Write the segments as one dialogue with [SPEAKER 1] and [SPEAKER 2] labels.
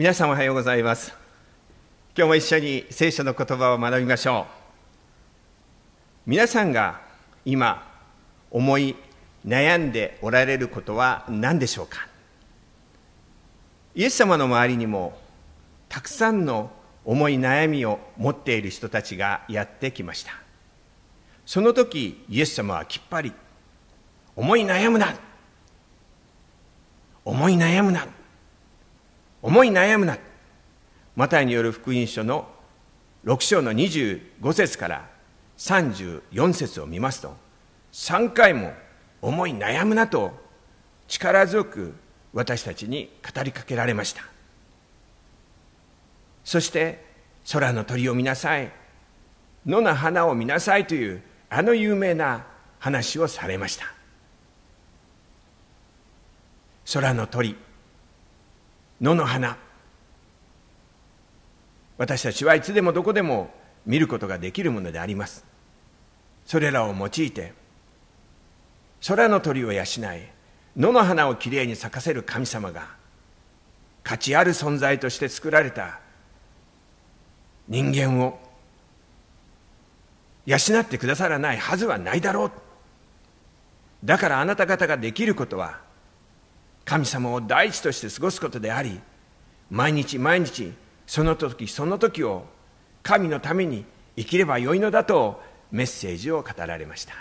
[SPEAKER 1] 皆さんおはようございます今日も一緒に聖書の言葉を学びましょう皆さんが今思い悩んでおられることは何でしょうかイエス様の周りにもたくさんの思い悩みを持っている人たちがやってきましたその時イエス様はきっぱり「思い悩むな思い悩むな」思い悩むな。マタイによる福音書の6章の25節から34節を見ますと、3回も思い悩むなと力強く私たちに語りかけられました。そして、空の鳥を見なさい、野の花を見なさいというあの有名な話をされました。空の鳥。野の花私たちはいつでもどこでも見ることができるものでありますそれらを用いて空の鳥を養い野の花をきれいに咲かせる神様が価値ある存在として作られた人間を養ってくださらないはずはないだろうだからあなた方ができることは神様を第一として過ごすことであり毎日毎日その時その時を神のために生きればよいのだとメッセージを語られました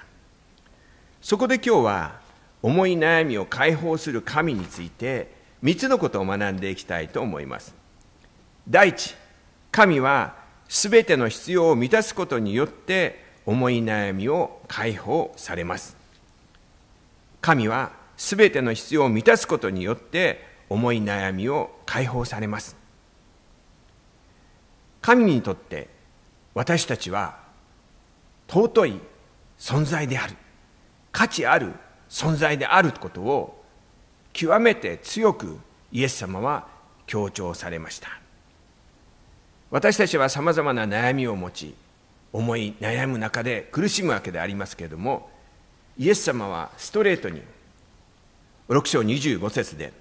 [SPEAKER 1] そこで今日は重い悩みを解放する神について3つのことを学んでいきたいと思います第一神はすべての必要を満たすことによって重い悩みを解放されます神はすべての必要を満たすことによって重い悩みを解放されます神にとって私たちは尊い存在である価値ある存在であることを極めて強くイエス様は強調されました私たちはさまざまな悩みを持ち思い悩む中で苦しむわけでありますけれどもイエス様はストレートに「6章25節で、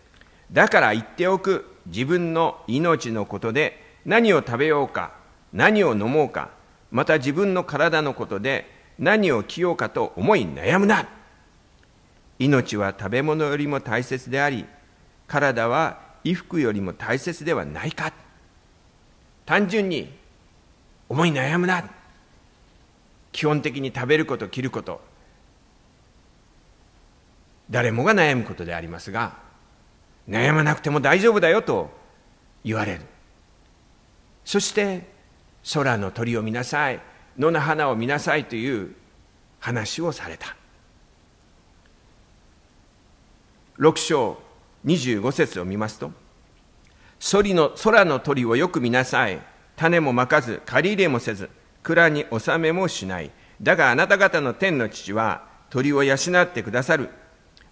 [SPEAKER 1] だから言っておく自分の命のことで何を食べようか、何を飲もうか、また自分の体のことで何を着ようかと思い悩むな。命は食べ物よりも大切であり、体は衣服よりも大切ではないか。単純に思い悩むな。基本的に食べること、着ること、誰もが悩むことでありますが悩まなくても大丈夫だよと言われるそして空の鳥を見なさい野の花を見なさいという話をされた6章25節を見ますと空の空の鳥をよく見なさい種もまかず借り入れもせず蔵に納めもしないだがあなた方の天の父は鳥を養ってくださる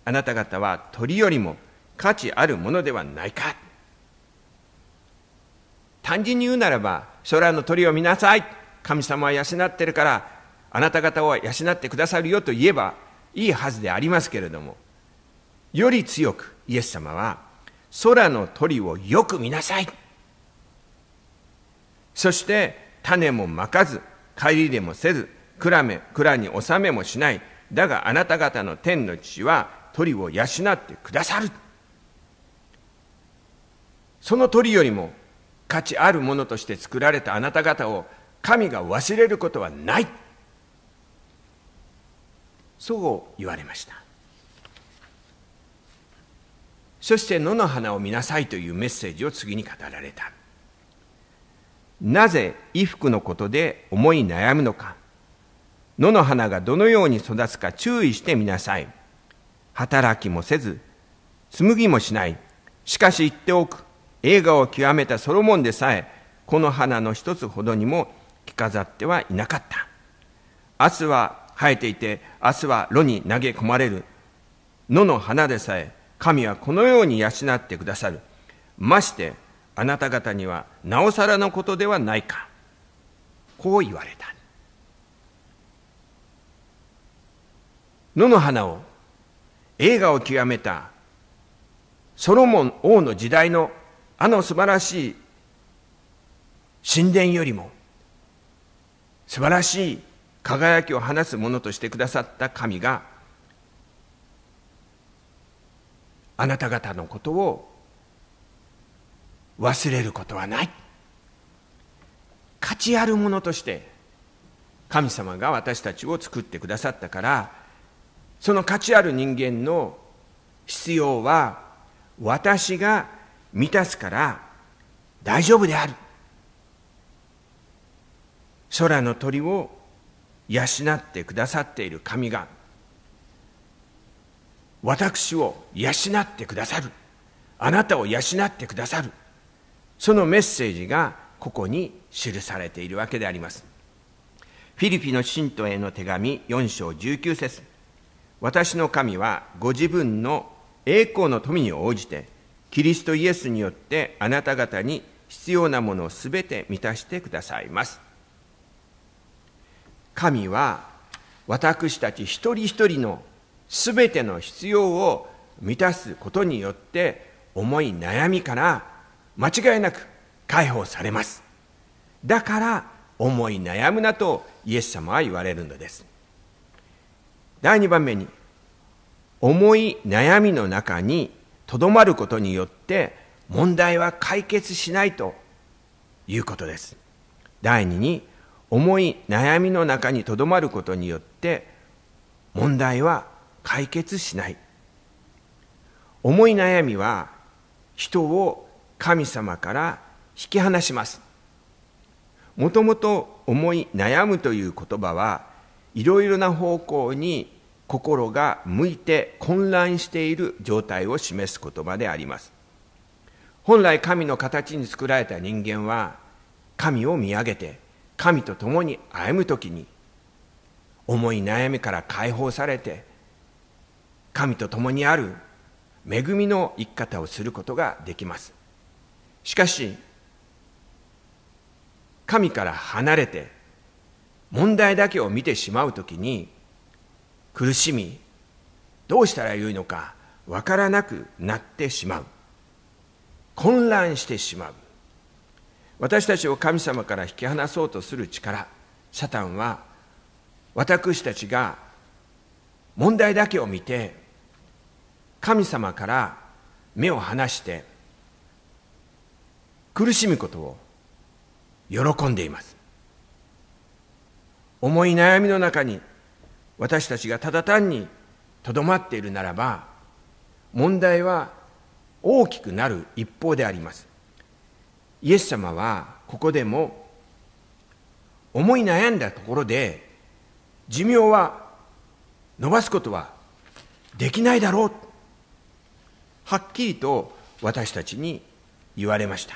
[SPEAKER 1] あなた方は鳥よりも価値あるものではないか。単純に言うならば、空の鳥を見なさい。神様は養ってるから、あなた方は養ってくださるよと言えばいいはずでありますけれども、より強くイエス様は、空の鳥をよく見なさい。そして、種もまかず、帰りでもせず、蔵め、蔵に納めもしない。だがあなた方の天の父は鳥を養ってくださるその鳥よりも価値あるものとして作られたあなた方を神が忘れることはないそう言われましたそして野の花を見なさいというメッセージを次に語られたなぜ衣服のことで思い悩むのか野の花がどのように育つか注意してみなさい働きもせず、紡ぎもしない。しかし言っておく、映画を極めたソロモンでさえ、この花の一つほどにも着飾ってはいなかった。明日は生えていて、明日は炉に投げ込まれる。野の花でさえ、神はこのように養ってくださる。まして、あなた方にはなおさらのことではないか。こう言われた。野の花を映画を極めたソロモン王の時代のあの素晴らしい神殿よりも素晴らしい輝きを放つものとしてくださった神があなた方のことを忘れることはない価値あるものとして神様が私たちを作ってくださったからその価値ある人間の必要は私が満たすから大丈夫である空の鳥を養ってくださっている神が私を養ってくださるあなたを養ってくださるそのメッセージがここに記されているわけでありますフィリピの信徒への手紙4章19節私の神はご自分の栄光の富に応じて、キリストイエスによってあなた方に必要なものをすべて満たしてくださいます。神は私たち一人一人のすべての必要を満たすことによって思い悩みから間違いなく解放されます。だから思い悩むなとイエス様は言われるのです。第2番目に重い悩みの中にとどまることによって問題は解決しないということです第2に重い悩みの中にとどまることによって問題は解決しない重い悩みは人を神様から引き離しますもともと重い悩むという言葉はいろいろな方向に心が向いて混乱している状態を示す言葉であります本来神の形に作られた人間は神を見上げて神と共に歩む時に重い悩みから解放されて神と共にある恵みの生き方をすることができますしかし神から離れて問題だけを見てしまう時に苦しみどうしたらよいのかわからなくなってしまう混乱してしまう私たちを神様から引き離そうとする力サタンは私たちが問題だけを見て神様から目を離して苦しむことを喜んでいます重い悩みの中に私たちがただ単にとどまっているならば問題は大きくなる一方でありますイエス様はここでも思い悩んだところで寿命は伸ばすことはできないだろうはっきりと私たちに言われました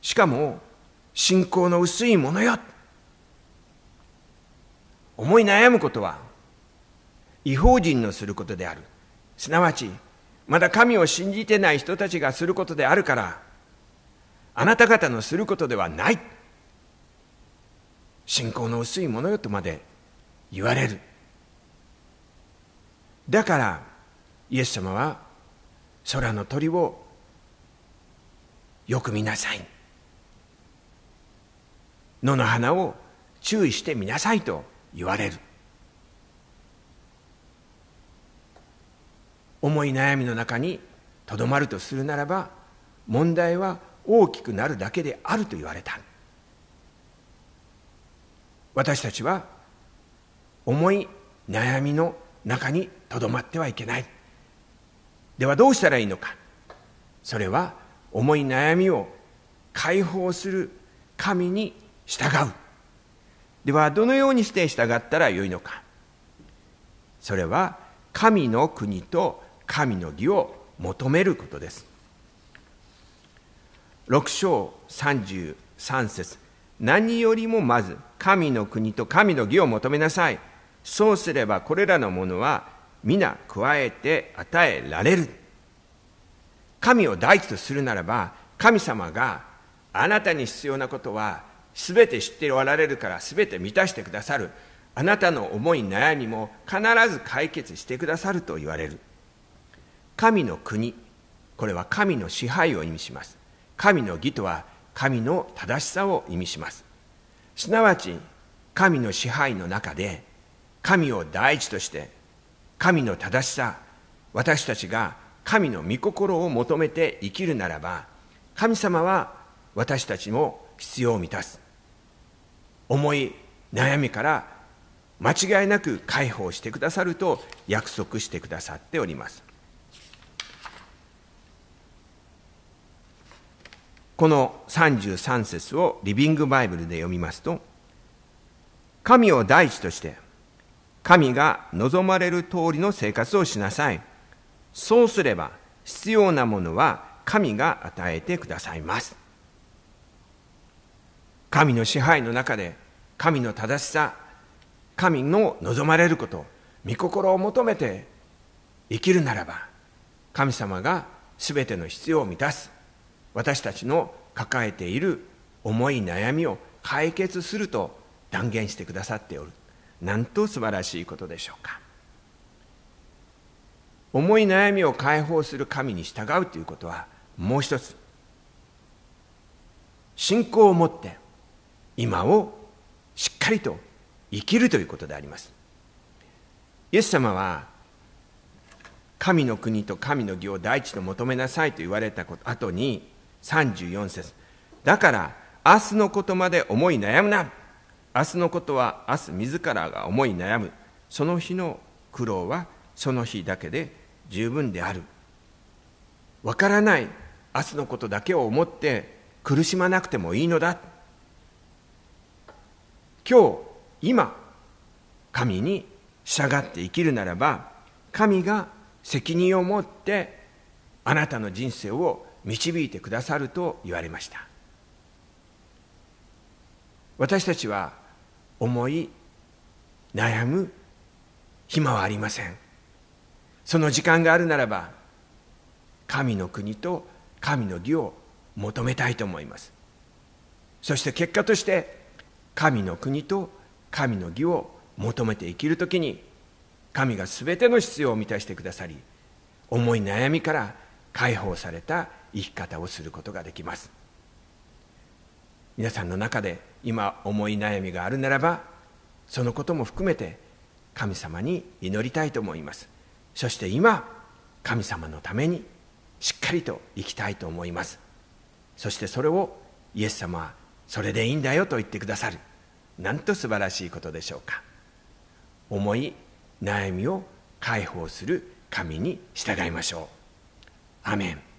[SPEAKER 1] しかも信仰の薄いものよ思い悩むことは違法人のすることであるすなわちまだ神を信じてない人たちがすることであるからあなた方のすることではない信仰の薄いものよとまで言われるだからイエス様は空の鳥をよく見なさい野の花を注意してみなさいと言われる重い悩みの中にとどまるとするならば問題は大きくなるだけであると言われた私たちは重い悩みの中にとどまってはいけないではどうしたらいいのかそれは重い悩みを解放する神に従うではどのようにして従ったらよいのかそれは神の国と神の義を求めることです6章33節何よりもまず神の国と神の義を求めなさいそうすればこれらのものは皆加えて与えられる神を第一とするならば神様があなたに必要なことはすべて知っておられるからすべて満たしてくださるあなたの思い悩みも必ず解決してくださると言われる神の国これは神の支配を意味します神の義とは神の正しさを意味しますすなわち神の支配の中で神を第一として神の正しさ私たちが神の御心を求めて生きるならば神様は私たちも必要を満たす思い悩みから間違いなく解放してくださると約束してくださっておりますこの33節をリビングバイブルで読みますと神を第一として神が望まれる通りの生活をしなさいそうすれば必要なものは神が与えてくださいます神の支配の中で神の正しさ神の望まれること御心を求めて生きるならば神様が全ての必要を満たす私たちの抱えている思い悩みを解決すると断言してくださっておるなんと素晴らしいことでしょうか思い悩みを解放する神に従うということはもう一つ信仰を持って今をしっかりと生きるということでありますイエス様は神の国と神の義を大地と求めなさいと言われたこと後に34節だから明日のことまで思い悩むな明日のことは明日自らが思い悩むその日の苦労はその日だけで十分であるわからない明日のことだけを思って苦しまなくてもいいのだ今日今神に従って生きるならば神が責任を持ってあなたの人生を導いてくださると言われました私たちは思い悩む暇はありませんその時間があるならば神の国と神の義を求めたいと思いますそして結果として神の国と神の義を求めて生きるときに神が全ての必要を満たしてくださり重い悩みから解放された生き方をすることができます皆さんの中で今重い悩みがあるならばそのことも含めて神様に祈りたいと思いますそして今神様のためにしっかりと生きたいと思いますそしてそれをイエス様はそれでいいんだよと言ってくださるなんと素晴らしいことでしょうか重い悩みを解放する神に従いましょうアメン